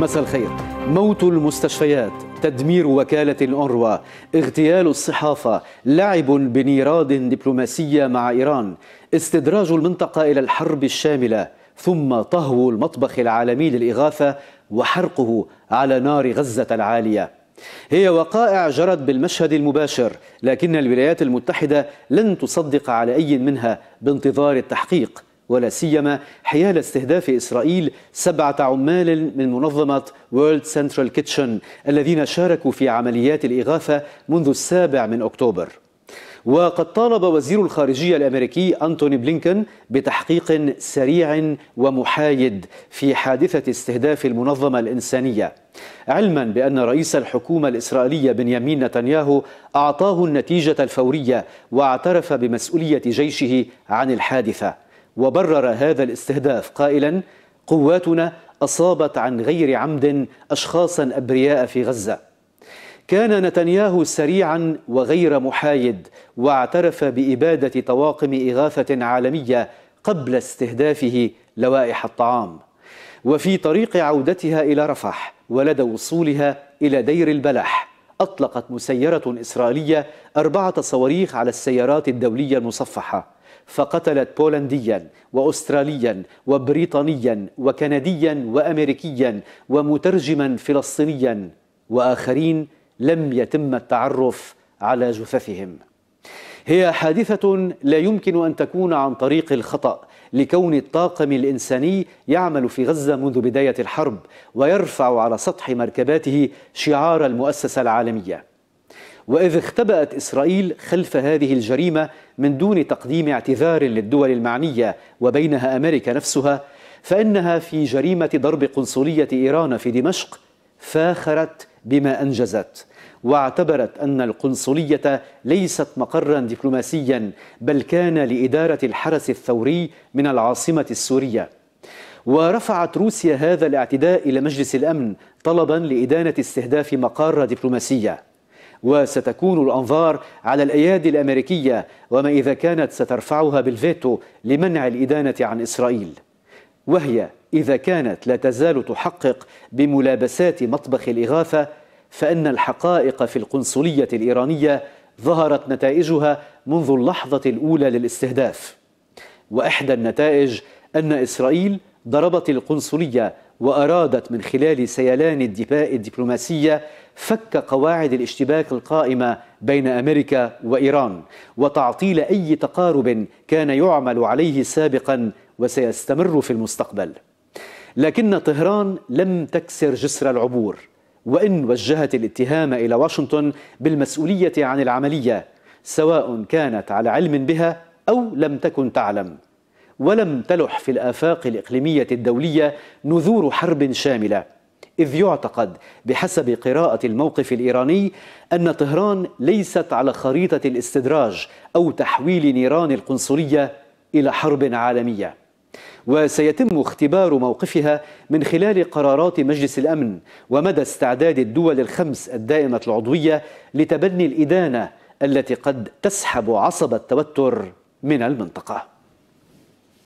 مساء الخير موت المستشفيات تدمير وكالة الأونروا اغتيال الصحافة لعب بنيراد دبلوماسية مع إيران استدراج المنطقة إلى الحرب الشاملة ثم طهو المطبخ العالمي للإغاثة وحرقه على نار غزة العالية هي وقائع جرت بالمشهد المباشر لكن الولايات المتحدة لن تصدق على أي منها بانتظار التحقيق ولا سيما حيال استهداف إسرائيل سبعة عمال من منظمة وورلد سنترال كيتشن الذين شاركوا في عمليات الإغاثة منذ السابع من أكتوبر وقد طالب وزير الخارجية الأمريكي أنتوني بلينكن بتحقيق سريع ومحايد في حادثة استهداف المنظمة الإنسانية علما بأن رئيس الحكومة الإسرائيلية بنيامين نتنياهو أعطاه النتيجة الفورية واعترف بمسؤولية جيشه عن الحادثة وبرر هذا الاستهداف قائلا قواتنا أصابت عن غير عمد أشخاصا أبرياء في غزة كان نتنياهو سريعا وغير محايد واعترف بإبادة طواقم إغاثة عالمية قبل استهدافه لوائح الطعام وفي طريق عودتها إلى رفح ولدى وصولها إلى دير البلح أطلقت مسيرة إسرائيلية أربعة صواريخ على السيارات الدولية المصفحة فقتلت بولنديا واستراليا وبريطانيا وكنديا وامريكيا ومترجما فلسطينيا واخرين لم يتم التعرف على جثثهم هي حادثه لا يمكن ان تكون عن طريق الخطا لكون الطاقم الانساني يعمل في غزه منذ بدايه الحرب ويرفع على سطح مركباته شعار المؤسسه العالميه واذ اختبأت اسرائيل خلف هذه الجريمه من دون تقديم اعتذار للدول المعنيه وبينها امريكا نفسها فانها في جريمه ضرب قنصليه ايران في دمشق فاخرت بما انجزت واعتبرت ان القنصليه ليست مقرا دبلوماسيا بل كان لاداره الحرس الثوري من العاصمه السوريه ورفعت روسيا هذا الاعتداء الى مجلس الامن طلبا لادانه استهداف مقار دبلوماسيه وستكون الأنظار على الأيادي الأمريكية وما إذا كانت سترفعها بالفيتو لمنع الإدانة عن إسرائيل وهي إذا كانت لا تزال تحقق بملابسات مطبخ الإغاثة فإن الحقائق في القنصلية الإيرانية ظهرت نتائجها منذ اللحظة الأولى للاستهداف وإحدى النتائج أن إسرائيل ضربت القنصلية وأرادت من خلال سيلان الدفاع الدبلوماسية فك قواعد الاشتباك القائمة بين أمريكا وإيران وتعطيل أي تقارب كان يعمل عليه سابقا وسيستمر في المستقبل لكن طهران لم تكسر جسر العبور وإن وجهت الاتهام إلى واشنطن بالمسؤولية عن العملية سواء كانت على علم بها أو لم تكن تعلم ولم تلح في الآفاق الإقليمية الدولية نذور حرب شاملة إذ يعتقد بحسب قراءة الموقف الإيراني أن طهران ليست على خريطة الاستدراج أو تحويل نيران القنصلية إلى حرب عالمية وسيتم اختبار موقفها من خلال قرارات مجلس الأمن ومدى استعداد الدول الخمس الدائمة العضوية لتبني الإدانة التي قد تسحب عصب التوتر من المنطقه